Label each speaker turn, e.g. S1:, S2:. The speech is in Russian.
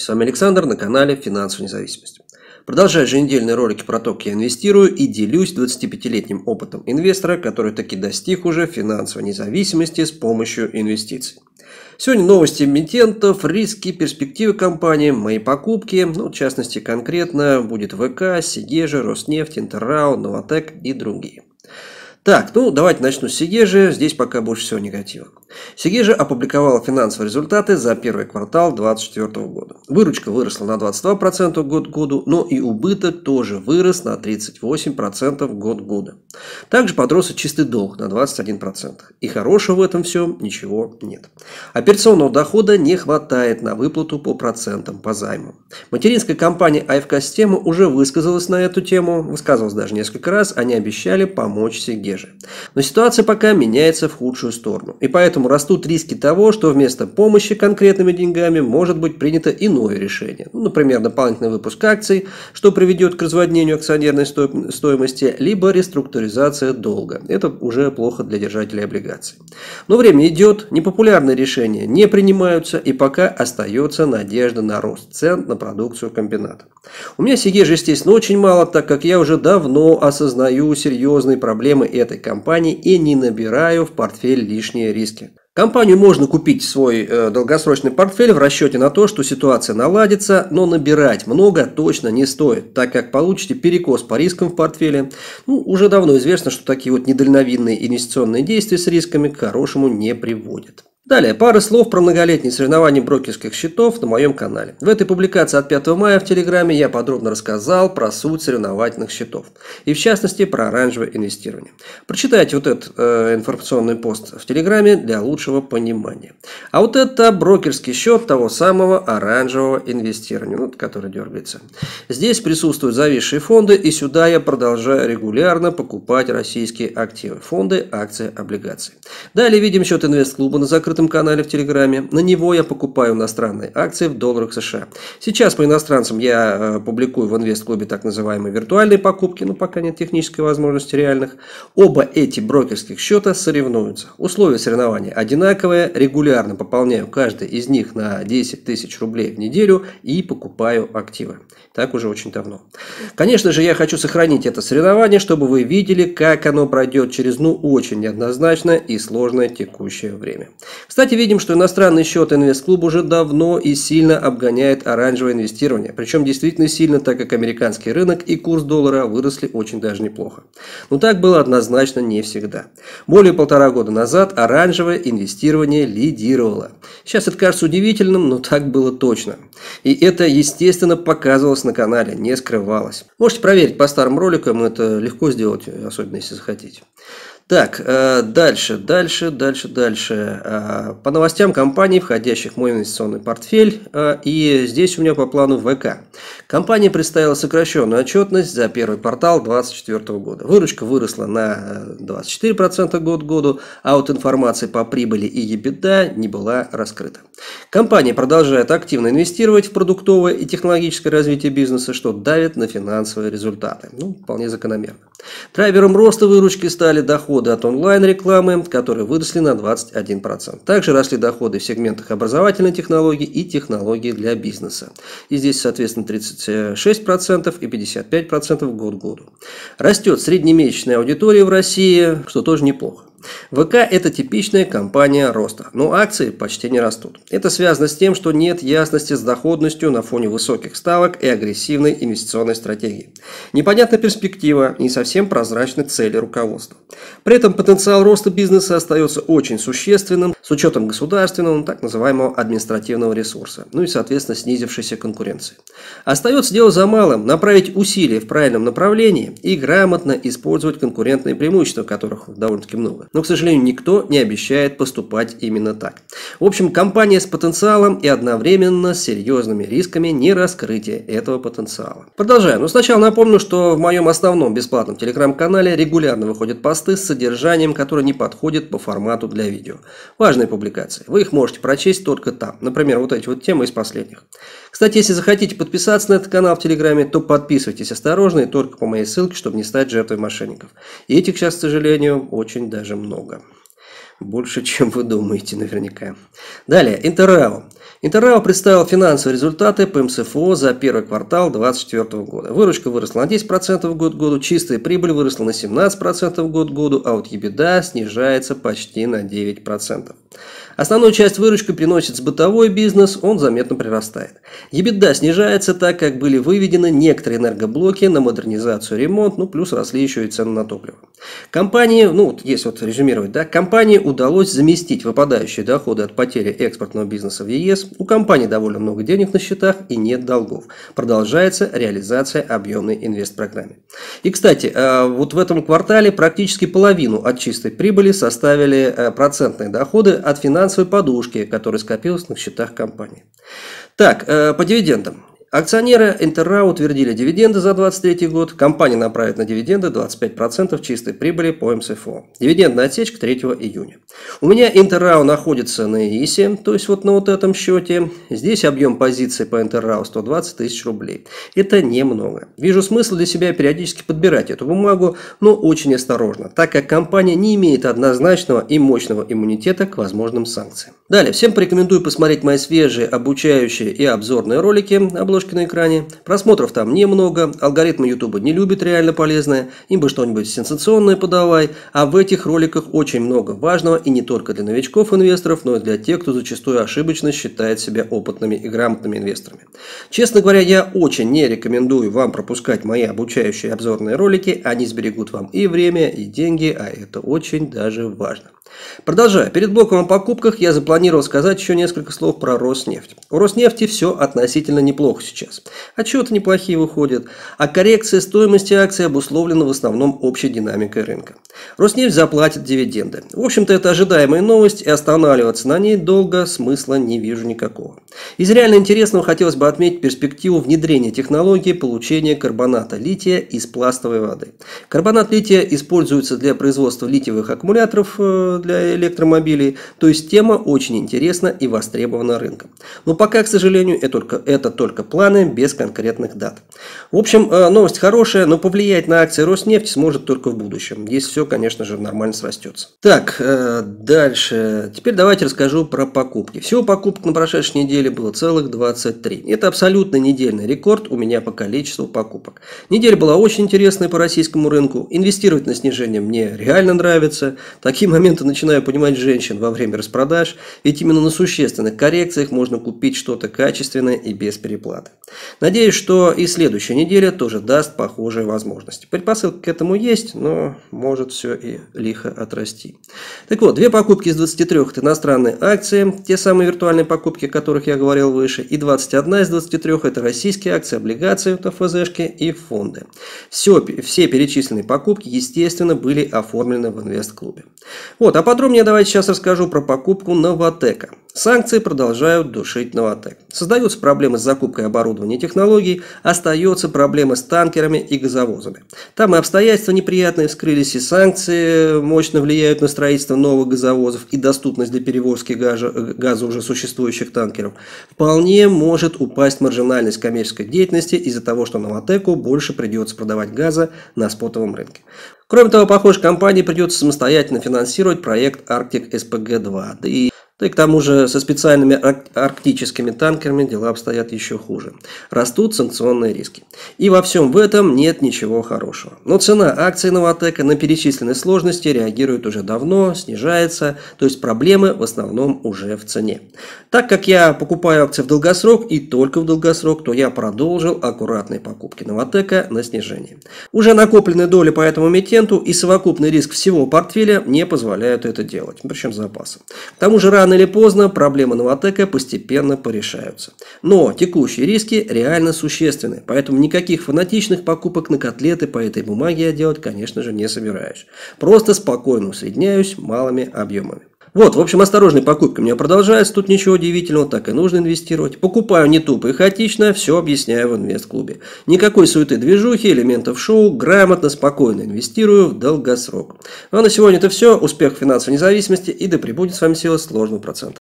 S1: Здравствуйте, с вами Александр на канале «Финансовая независимость». Продолжаю еженедельные ролики про то, как я инвестирую и делюсь 25-летним опытом инвестора, который таки достиг уже финансовой независимости с помощью инвестиций. Сегодня новости эмитентов, риски, перспективы компании, мои покупки, ну, в частности конкретно будет ВК, Сигежи, Роснефть, Интеррау, Новотек и другие. Так, ну давайте начну с Сигежи. Здесь пока больше всего негатива. Сигежи опубликовала финансовые результаты за первый квартал 2024 года. Выручка выросла на 22% год году, но и убыток тоже вырос на 38% год к году. Также подрос и чистый долг на 21%. И хорошего в этом все ничего нет. Операционного дохода не хватает на выплату по процентам по займу. Материнская компания АФК-система уже высказалась на эту тему, высказывалась даже несколько раз, они обещали помочь Сигеже Медвежье. Но ситуация пока меняется в худшую сторону, и поэтому растут риски того, что вместо помощи конкретными деньгами может быть принято иное решение, ну, например, дополнительный выпуск акций, что приведет к разводнению акционерной стоимости, либо реструктуризация долга. Это уже плохо для держателей облигаций. Но время идет, непопулярные решения не принимаются, и пока остается надежда на рост цен на продукцию комбината. У меня сие же, естественно, очень мало, так как я уже давно осознаю серьезные проблемы и этой компании и не набираю в портфель лишние риски. Компанию можно купить свой э, долгосрочный портфель в расчете на то, что ситуация наладится, но набирать много точно не стоит, так как получите перекос по рискам в портфеле. Ну, уже давно известно, что такие вот недальновидные инвестиционные действия с рисками к хорошему не приводят. Далее, пара слов про многолетние соревнования брокерских счетов на моем канале. В этой публикации от 5 мая в Телеграме я подробно рассказал про суть соревновательных счетов. И в частности, про оранжевое инвестирование. Прочитайте вот этот э, информационный пост в Телеграме для лучшего понимания. А вот это брокерский счет того самого оранжевого инвестирования, вот, ну, который дергается. Здесь присутствуют зависшие фонды, и сюда я продолжаю регулярно покупать российские активы. Фонды, акции, облигации. Далее видим счет инвестклуба на закрытие открытом канале в Телеграме. На него я покупаю иностранные акции в долларах США. Сейчас по иностранцам я э, публикую в инвест-клубе так называемые виртуальные покупки, но пока нет технической возможности реальных. Оба эти брокерских счета соревнуются. Условия соревнования одинаковые. Регулярно пополняю каждый из них на 10 тысяч рублей в неделю и покупаю активы. Так уже очень давно. Конечно же, я хочу сохранить это соревнование, чтобы вы видели, как оно пройдет через ну очень неоднозначное и сложное текущее время. Кстати, видим, что иностранный счет инвест инвестклуб уже давно и сильно обгоняет оранжевое инвестирование. Причем действительно сильно, так как американский рынок и курс доллара выросли очень даже неплохо. Но так было однозначно не всегда. Более полтора года назад оранжевое инвестирование лидировало. Сейчас это кажется удивительным, но так было точно. И это, естественно, показывалось на канале, не скрывалось. Можете проверить по старым роликам, это легко сделать, особенно если захотите. Так, э, дальше, дальше, дальше, дальше. Э, по новостям компаний, входящих в мой инвестиционный портфель, э, и здесь у меня по плану ВК. Компания представила сокращенную отчетность за первый квартал 2024 года. Выручка выросла на 24% год к году, а вот информация по прибыли и EBITDA не была раскрыта. Компания продолжает активно инвестировать в продуктовое и технологическое развитие бизнеса, что давит на финансовые результаты. Ну, вполне закономерно. Драйвером роста выручки стали доходы доходы от онлайн-рекламы, которые выросли на 21%. Также росли доходы в сегментах образовательной технологии и технологии для бизнеса. И здесь, соответственно, 36% и 55% год к году. Растет среднемесячная аудитория в России, что тоже неплохо. ВК – это типичная компания роста, но акции почти не растут. Это связано с тем, что нет ясности с доходностью на фоне высоких ставок и агрессивной инвестиционной стратегии. Непонятна перспектива, не совсем прозрачны цели руководства. При этом потенциал роста бизнеса остается очень существенным с учетом государственного, так называемого административного ресурса, ну и, соответственно, снизившейся конкуренции. Остается дело за малым – направить усилия в правильном направлении и грамотно использовать конкурентные преимущества, которых довольно-таки много но, к сожалению, никто не обещает поступать именно так. В общем, компания с потенциалом и одновременно с серьезными рисками не раскрытия этого потенциала. Продолжаем. Но ну, сначала напомню, что в моем основном бесплатном телеграм-канале регулярно выходят посты с содержанием, которое не подходит по формату для видео. Важные публикации. Вы их можете прочесть только там. Например, вот эти вот темы из последних. Кстати, если захотите подписаться на этот канал в Телеграме, то подписывайтесь осторожно и только по моей ссылке, чтобы не стать жертвой мошенников. И этих сейчас, к сожалению, очень даже много. Больше, чем вы думаете наверняка. Далее, Интеррео. Интеррео представил финансовые результаты по МСФО за первый квартал 2024 года. Выручка выросла на 10% в год году, чистая прибыль выросла на 17% в год году, а вот ебеда снижается почти на 9%. Основную часть выручки приносит с бытовой бизнес, он заметно прирастает. EBITDA снижается, так как были выведены некоторые энергоблоки на модернизацию, ремонт, ну плюс росли еще и цены на топливо. Компании, ну вот если вот резюмировать, да, компании удалось заместить выпадающие доходы от потери экспортного бизнеса в ЕС. У компании довольно много денег на счетах и нет долгов. Продолжается реализация объемной программы. И, кстати, э, вот в этом квартале практически половину от чистой прибыли составили э, процентные доходы от финансовых финансовой подушки, которая скопилась на счетах компании. Так, э, по дивидендам. Акционеры Интерра утвердили дивиденды за 2023 год. Компания направит на дивиденды 25% чистой прибыли по МСФО. Дивидендная отсечка 3 июня. У меня Интеррау находится на ИИСе, то есть вот на вот этом счете. Здесь объем позиций по Интеррау 120 тысяч рублей. Это немного. Вижу смысл для себя периодически подбирать эту бумагу, но очень осторожно, так как компания не имеет однозначного и мощного иммунитета к возможным санкциям. Далее, всем порекомендую посмотреть мои свежие обучающие и обзорные ролики, обложенные обложки на экране. Просмотров там немного, алгоритмы YouTube не любят реально полезное, им бы что-нибудь сенсационное подавай, а в этих роликах очень много важного и не только для новичков-инвесторов, но и для тех, кто зачастую ошибочно считает себя опытными и грамотными инвесторами. Честно говоря, я очень не рекомендую вам пропускать мои обучающие обзорные ролики, они сберегут вам и время, и деньги, а это очень даже важно. Продолжая, перед блоком о покупках я запланировал сказать еще несколько слов про Роснефть. У Роснефти все относительно неплохо сейчас. Отчеты неплохие выходят, а коррекция стоимости акций обусловлена в основном общей динамикой рынка. Роснефть заплатит дивиденды. В общем-то, это ожидаемая новость, и останавливаться на ней долго смысла не вижу никакого. Из реально интересного хотелось бы отметить перспективу внедрения технологии получения карбоната лития из пластовой воды. Карбонат лития используется для производства литиевых аккумуляторов э, для электромобилей. То есть тема очень интересна и востребована рынком. Но пока, к сожалению, это только, это только планы без конкретных дат. В общем, э, новость хорошая, но повлиять на акции Роснефть сможет только в будущем, если все, конечно же, нормально срастется. Так, э, дальше. Теперь давайте расскажу про покупки. Всего покупок на прошедшей неделе было целых 23. Это абсолютно недельный рекорд у меня по количеству покупок. Неделя была очень интересная по российскому рынку. Инвестировать на снижение мне реально нравится. Такие моменты начинаю понимать женщин во время распродаж, ведь именно на существенных коррекциях можно купить что-то качественное и без переплаты. Надеюсь, что и следующая неделя тоже даст похожие возможности. Предпосылки к этому есть, но может все и лихо отрасти. Так вот, две покупки из 23 – это иностранные акции, те самые виртуальные покупки, о которых я говорил выше, и 21 из 23 – это российские акции, облигации, это и фонды. Все, все перечисленные покупки, естественно, были оформлены в инвест-клубе. Вот, а подробнее давайте сейчас расскажу про покупку Новотека. Санкции продолжают душить Новотек. Создаются проблемы с закупкой оборудования и технологий, остаются проблемы с танкерами и газовозами. Там и обстоятельства неприятные вскрылись, и санкции мощно влияют на строительство новых газовозов и доступность для перевозки газа, э, газа уже существующих танкеров. Вполне может упасть маржинальность коммерческой деятельности из-за того, что Новотеку больше придется продавать газа на спотовом рынке. Кроме того, похоже, компании придется самостоятельно финансировать проект Arctic SPG-2, да и да ну и к тому же со специальными арктическими танкерами дела обстоят еще хуже. Растут санкционные риски. И во всем в этом нет ничего хорошего. Но цена акций Новотека на перечисленные сложности реагирует уже давно, снижается, то есть проблемы в основном уже в цене. Так как я покупаю акции в долгосрок и только в долгосрок, то я продолжил аккуратные покупки Новотека на снижение. Уже накопленные доли по этому эмитенту и совокупный риск всего портфеля не позволяют это делать, причем с запасом. К тому же рано Рано или поздно проблемы новотека постепенно порешаются. Но текущие риски реально существенны, поэтому никаких фанатичных покупок на котлеты по этой бумаге я делать, конечно же, не собираюсь. Просто спокойно усредняюсь малыми объемами. Вот, в общем, осторожный покупка у меня продолжается, тут ничего удивительного, так и нужно инвестировать. Покупаю не тупо и хаотично, а все объясняю в инвест-клубе. Никакой суеты движухи, элементов шоу, грамотно, спокойно инвестирую в долгосрок. Ну а на сегодня это все, Успех финансовой независимости и да пребудет с вами сила сложного процента.